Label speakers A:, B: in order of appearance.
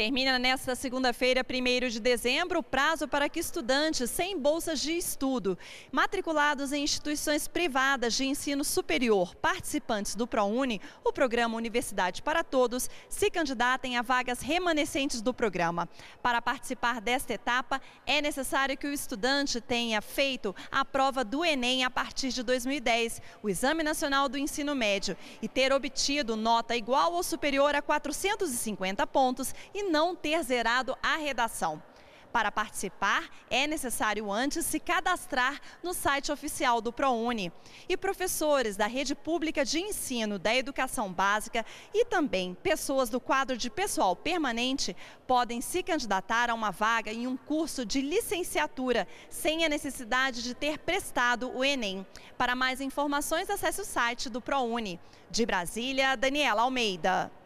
A: Termina nesta segunda-feira, 1 de dezembro, o prazo para que estudantes sem bolsas de estudo, matriculados em instituições privadas de ensino superior, participantes do ProUni, o programa Universidade para Todos, se candidatem a vagas remanescentes do programa. Para participar desta etapa, é necessário que o estudante tenha feito a prova do Enem a partir de 2010, o Exame Nacional do Ensino Médio, e ter obtido nota igual ou superior a 450 pontos e não ter zerado a redação. Para participar, é necessário antes se cadastrar no site oficial do ProUni. E professores da rede pública de ensino da educação básica e também pessoas do quadro de pessoal permanente podem se candidatar a uma vaga em um curso de licenciatura, sem a necessidade de ter prestado o Enem. Para mais informações, acesse o site do ProUni. De Brasília, Daniela Almeida.